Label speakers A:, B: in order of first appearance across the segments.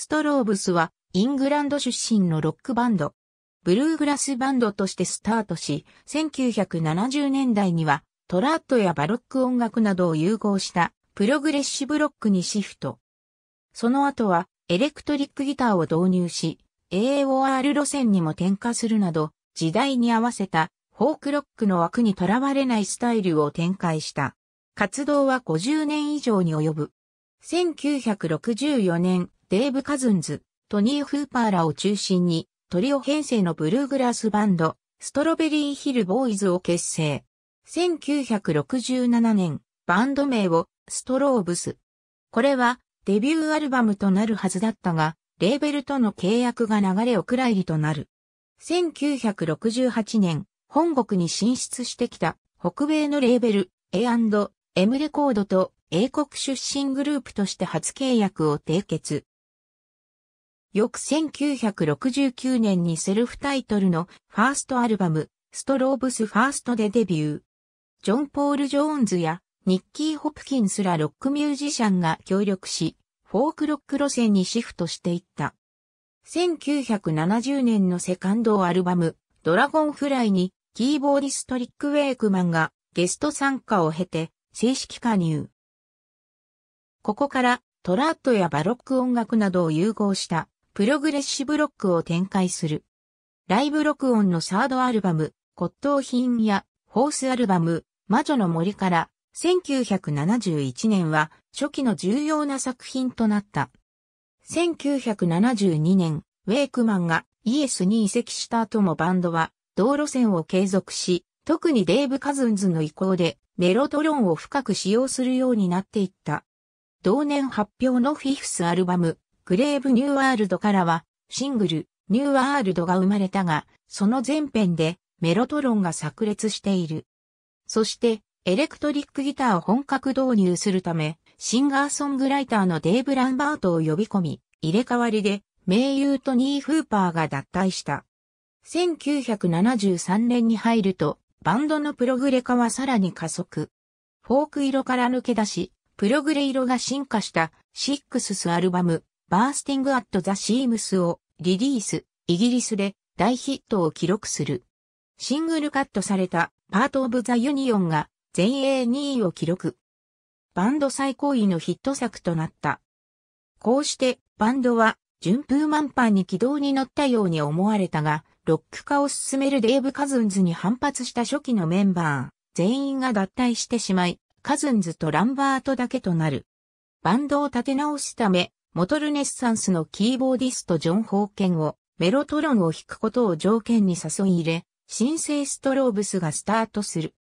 A: ストローブスはイングランド出身のロックバンド。ブルーグラスバンドとしてスタートし、1970年代にはトラットやバロック音楽などを融合したプログレッシブロックにシフト。その後はエレクトリックギターを導入し、AOR 路線にも転化するなど、時代に合わせたフォークロックの枠にとらわれないスタイルを展開した。活動は50年以上に及ぶ。1964年、デーブ・カズンズ、トニー・フーパーらを中心に、トリオ編成のブルーグラスバンド、ストロベリー・ヒル・ボーイズを結成。1967年、バンド名をストローブス。これはデビューアルバムとなるはずだったが、レーベルとの契約が流れくらいりとなる。1968年、本国に進出してきた北米のレーベル A&M レコードと英国出身グループとして初契約を締結。翌1969年にセルフタイトルのファーストアルバム、ストローブスファーストでデビュー。ジョン・ポール・ジョーンズやニッキー・ホプキンスらロックミュージシャンが協力し、フォークロック路線にシフトしていった。1970年のセカンドアルバム、ドラゴンフライに、キーボーディストリック・ウェイクマンがゲスト参加を経て、正式加入。ここから、トラットやバロック音楽などを融合したプログレッシブロックを展開する。ライブ録音のサードアルバム、骨董品や、ホースアルバム、魔女の森から、1971年は初期の重要な作品となった。1972年、ウェイクマンがイエスに移籍した後もバンドは道路線を継続し、特にデイブ・カズンズの意向でメロトロンを深く使用するようになっていった。同年発表のフィフスアルバム、グレーブニューワールドからは、シングル、ニューワールドが生まれたが、その前編で、メロトロンが炸裂している。そして、エレクトリックギターを本格導入するため、シンガーソングライターのデイブ・ランバートを呼び込み、入れ替わりで、名優とニー・フーパーが脱退した。1973年に入ると、バンドのプログレ化はさらに加速。フォーク色から抜け出し、プログレ色が進化したシックススアルバム、バースティング・アット・ザ・シームスをリリース、イギリスで大ヒットを記録する。シングルカットされたパート・オブ・ザ・ユニオンが全英2位を記録。バンド最高位のヒット作となった。こうしてバンドは順風満帆に軌道に乗ったように思われたが、ロック化を進めるデーブ・カズンズに反発した初期のメンバー、全員が脱退してしまい、カズンズとランバートだけとなる。バンドを立て直すため、トルネッサンスのキーボーディストジョン・ホーケンをメロトロンを弾くことを条件に誘い入れ、新生ストローブスがスタートする。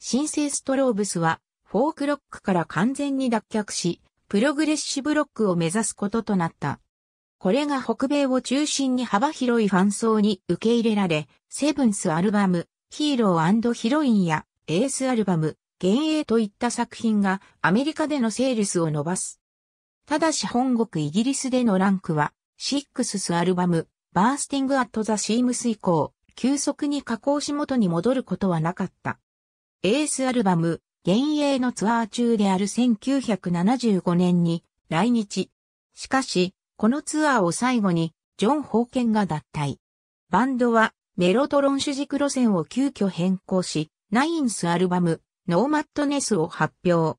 A: 新生ストローブスはフォークロックから完全に脱却し、プログレッシブロックを目指すこととなった。これが北米を中心に幅広いファン層に受け入れられ、セブンスアルバム、ヒーローヒロインやエースアルバム、幻影といった作品がアメリカでのセールスを伸ばす。ただし本国イギリスでのランクは、シックススアルバム、バースティングアットザシームス以降、急速に加工し元に戻ることはなかった。エースアルバム、現影のツアー中である1975年に来日。しかし、このツアーを最後に、ジョン・ホーケンが脱退。バンドは、メロトロン主軸路線を急遽変更し、ナインスアルバム、ノーマットネスを発表。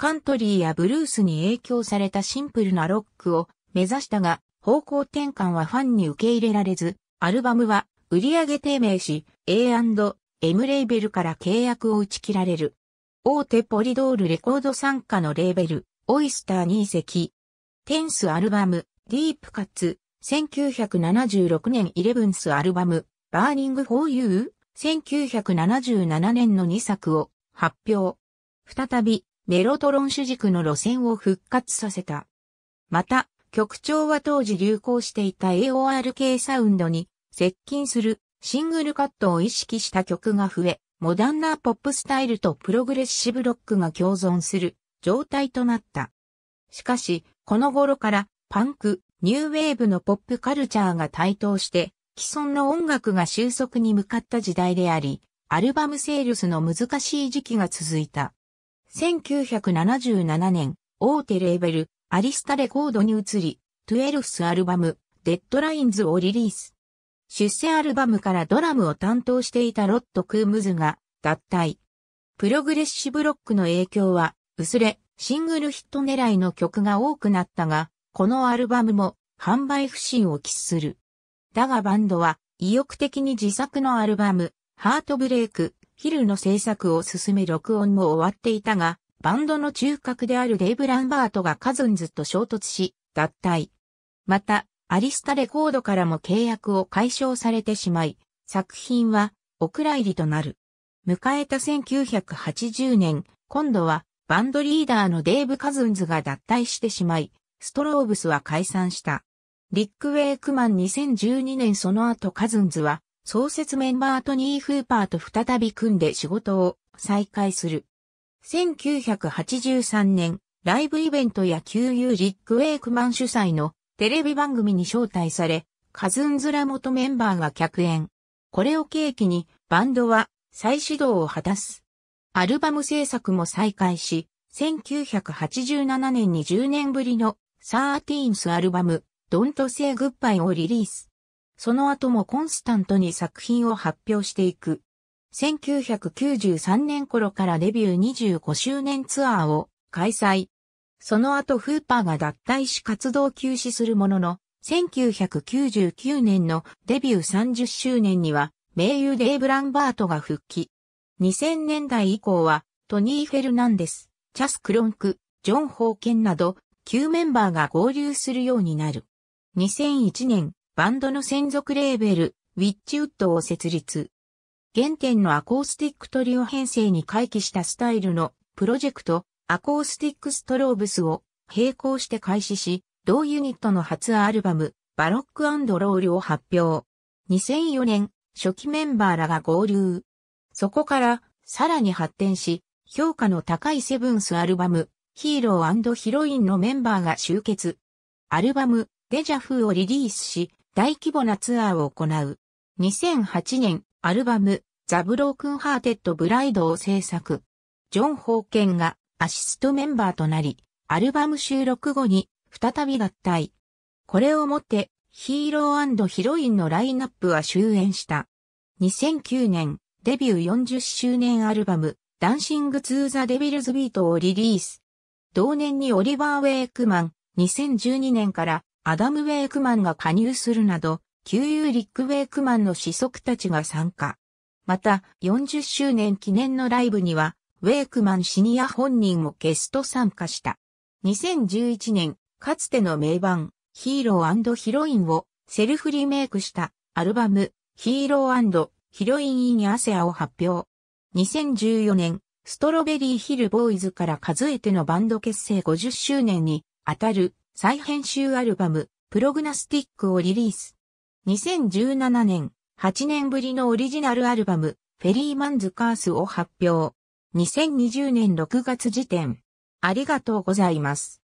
A: カントリーやブルースに影響されたシンプルなロックを目指したが、方向転換はファンに受け入れられず、アルバムは売上低迷し、A&M レーベルから契約を打ち切られる。大手ポリドールレコード参加のレーベル、オイスターに移籍。テンスアルバム、ディープかツ、1976年イレブンスアルバム、バーニング・フォー・ユー、1977年の2作を発表。再び、メロトロン主軸の路線を復活させた。また、曲調は当時流行していた AORK サウンドに接近するシングルカットを意識した曲が増え、モダンなポップスタイルとプログレッシブロックが共存する状態となった。しかし、この頃からパンク、ニューウェーブのポップカルチャーが台頭して、既存の音楽が収束に向かった時代であり、アルバムセールスの難しい時期が続いた。1977年、大手レーベル、アリスタレコードに移り、トゥルフスアルバム、デッドラインズをリリース。出世アルバムからドラムを担当していたロット・クームズが脱退。プログレッシブロックの影響は薄れ、シングルヒット狙いの曲が多くなったが、このアルバムも販売不振を喫する。だがバンドは意欲的に自作のアルバム、ハートブレイク、ヒルの制作を進め録音も終わっていたが、バンドの中核であるデイブ・ランバートがカズンズと衝突し、脱退。また、アリスタレコードからも契約を解消されてしまい、作品は、お蔵入りとなる。迎えた1980年、今度は、バンドリーダーのデイブ・カズンズが脱退してしまい、ストローブスは解散した。リック・ウェイクマン2012年その後カズンズは創設メンバートニー・フーパーと再び組んで仕事を再開する。1983年、ライブイベントや旧友リック・ウェイクマン主催のテレビ番組に招待され、カズンズラ元メンバーが客演。これを契機にバンドは再始動を果たす。アルバム制作も再開し、1987年に10年ぶりのサーティーンスアルバム、ドント o o グッバイをリリース。その後もコンスタントに作品を発表していく。1993年頃からデビュー25周年ツアーを開催。その後フーパーが脱退し活動休止するものの、1999年のデビュー30周年には、名優デイブ・ランバートが復帰。2000年代以降は、トニー・フェルナンデス、チャス・クロンク、ジョン・ホーケンなど、旧メンバーが合流するようになる。2001年、バンドの専属レーベル、ウィッチウッドを設立。原点のアコースティックトリオ編成に回帰したスタイルのプロジェクト、アコースティックストローブスを並行して開始し、同ユニットの初アルバム、バロックロールを発表。2004年、初期メンバーらが合流。そこから、さらに発展し、評価の高いセブンスアルバム、ヒーローヒロインのメンバーが集結。アルバム、デジャフをリリースし、大規模なツアーを行う。2008年、アルバム、ザ・ブロークン・ハーテッド・ブライドを制作。ジョン・ホーケンがアシストメンバーとなり、アルバム収録後に再び合体。これをもってヒーローヒロインのラインナップは終演した。2009年デビュー40周年アルバムダンシング・ツー・ザ・デビルズ・ビートをリリース。同年にオリバー・ウェイクマン2012年からアダム・ウェイクマンが加入するなど、旧友リック・ウェイクマンの子息たちが参加。また、40周年記念のライブには、ウェイクマンシニア本人もゲスト参加した。2011年、かつての名盤、ヒーローヒロインをセルフリメイクしたアルバム、ヒーローヒロインインアセアを発表。2014年、ストロベリーヒルボーイズから数えてのバンド結成50周年に当たる再編集アルバム、プログナスティックをリリース。2017年、8年ぶりのオリジナルアルバム、フェリーマンズカースを発表。2020年6月時点。ありがとうございます。